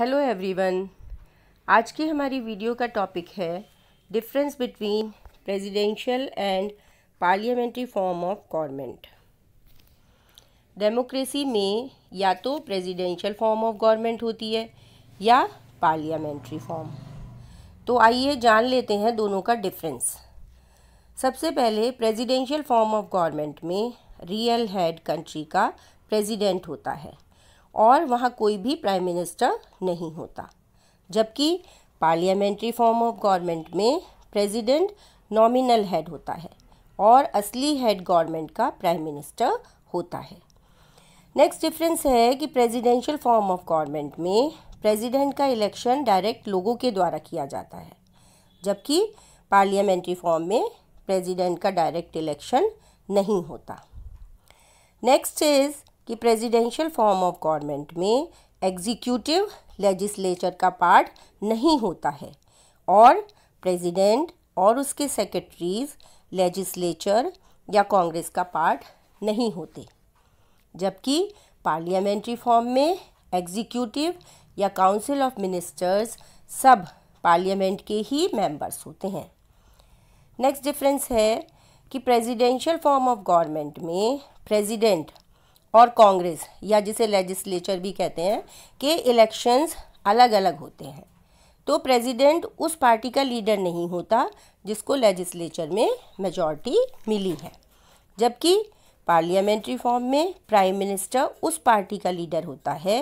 hello everyone आज की हमारी वीडियो का टॉपिक है difference between presidential and parliamentary form of government democracy में या तो प्रेसिडेंशियल फॉर्म ऑफ गवर्नमेंट होती है या पार्लियामेंट्री फॉर्म तो आइए जान लेते हैं दोनों का डिफरेंस सबसे पहले प्रेसिडेंशियल फॉर्म ऑफ गवर्नमेंट में रियल हेड कंट्री का प्रेसिडेंट होता है और वहाँ कोई भी प्राइम मिनिस्टर नहीं होता जबकि पार्लियामेंट्री फॉर्म ऑफ गवर्नमेंट में प्रेसिडेंट नॉमिनल हेड होता है और असली हेड गवर्नमेंट का प्राइम मिनिस्टर होता है नेक्स्ट डिफरेंस है कि प्रेसिडेंशियल फॉर्म ऑफ गवर्नमेंट में प्रेसिडेंट का इलेक्शन डायरेक्ट लोगों के द्वारा किया जाता है जबकि पार्लियामेंट्री फॉर्म में प्रेसिडेंट का डायरेक्ट इलेक्शन नहीं होता नेक्स्ट इज़ कि प्रेसिडेंशियल फॉर्म ऑफ गवर्नमेंट में एग्जीक्यूटिव लेजिस्लेचर का पार्ट नहीं होता है और प्रेसिडेंट और उसके सेक्रेटरीज लेजिस्लेचर या कांग्रेस का पार्ट नहीं होते जबकि पार्लियामेंट्री फॉर्म में एग्जीक्यूटिव या काउंसिल ऑफ मिनिस्टर्स सब पार्लियामेंट के ही मेंबर्स होते हैं नेक्स्ट डिफरेंस है कि प्रेसिडेंशियल फॉर्म ऑफ गवर्नमेंट में प्रेसिडेंट और कांग्रेस या जिसे लेजिस्लेचर भी कहते हैं के इलेक्शंस अलग अलग होते हैं तो प्रेसिडेंट उस पार्टी का लीडर नहीं होता जिसको लेजिस्लेचर में मेजॉरिटी मिली है जबकि पार्लियामेंट्री फॉर्म में प्राइम मिनिस्टर उस पार्टी का लीडर होता है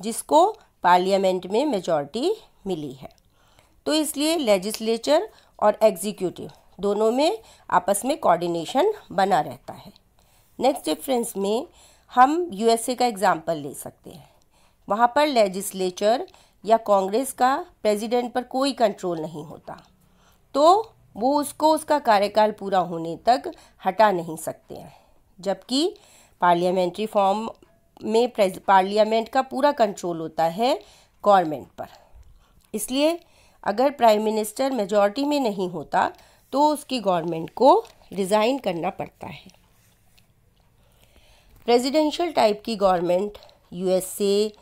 जिसको पार्लियामेंट में मेजॉरिटी मिली है तो इसलिए लेजिस्लेचर और एग्जीक्यूटिव दोनों में आपस में कोऑर्डिनेशन बना रहता है नेक्स्ट डिफरेंस में हम यूएसए का एग्ज़ाम्पल ले सकते हैं वहाँ पर लेजिस्लेचर या कांग्रेस का प्रेसिडेंट पर कोई कंट्रोल नहीं होता तो वो उसको उसका कार्यकाल पूरा होने तक हटा नहीं सकते हैं जबकि पार्लियामेंट्री फॉर्म में पार्लियामेंट का पूरा कंट्रोल होता है गवर्नमेंट पर इसलिए अगर प्राइम मिनिस्टर मेजॉरिटी में नहीं होता तो उसकी गवर्नमेंट को रिज़ाइन करना पड़ता है प्रेसिडेंशियल टाइप की गवर्नमेंट यूएसए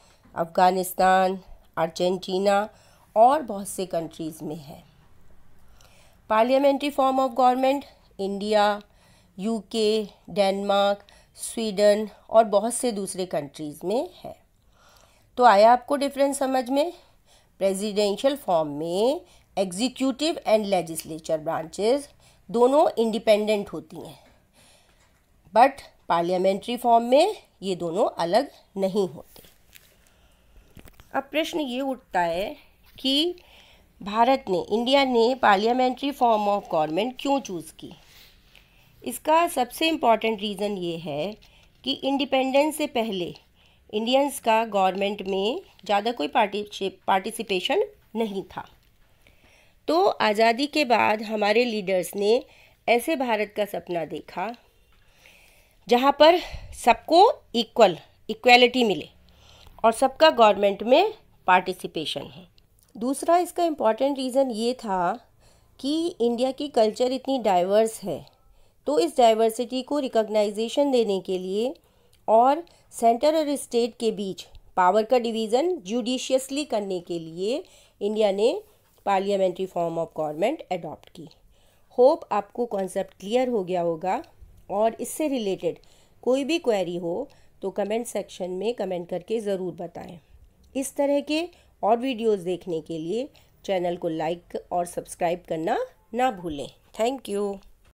अफ़गानिस्तान अर्जेंटीना और बहुत से कंट्रीज़ में है parliamentary form of government India UK Denmark Sweden और बहुत से दूसरे कंट्रीज़ में है तो आया आपको डिफरेंस समझ में प्रेसिडेंशियल फॉर्म में एग्जीक्यूटिव एंड लेजिस्लेचर ब्रांचेस दोनों इंडिपेंडेंट होती हैं बट पार्लियामेंट्री फॉर्म में ये दोनों अलग नहीं होते अब प्रश्न ये उठता है कि भारत ने इंडिया ने पार्लियामेंट्री फॉर्म ऑफ गवर्नमेंट क्यों चूज़ की इसका सबसे इम्पॉर्टेंट रीज़न ये है कि इंडिपेंडेंस से पहले इंडियंस का गवर्नमेंट में ज़्यादा कोई पार्टी पार्टिसिपेशन नहीं था तो आज़ादी के बाद हमारे लीडर्स ने ऐसे भारत का सपना देखा जहाँ पर सबको इक्वल इक्वलिटी मिले और सबका गवर्नमेंट में पार्टिसिपेशन है दूसरा इसका इम्पॉर्टेंट रीज़न ये था कि इंडिया की कल्चर इतनी डाइवर्स है तो इस डाइवर्सिटी को रिकॉग्नाइजेशन देने के लिए और सेंटर और स्टेट के बीच पावर का डिवीज़न जुडिशियसली करने के लिए इंडिया ने parliamentary form of government adopt की होप आपको कॉन्सेप्ट क्लियर हो गया होगा और इससे रिलेटेड कोई भी क्वेरी हो तो कमेंट सेक्शन में कमेंट करके ज़रूर बताएं इस तरह के और वीडियोस देखने के लिए चैनल को लाइक और सब्सक्राइब करना ना भूलें थैंक यू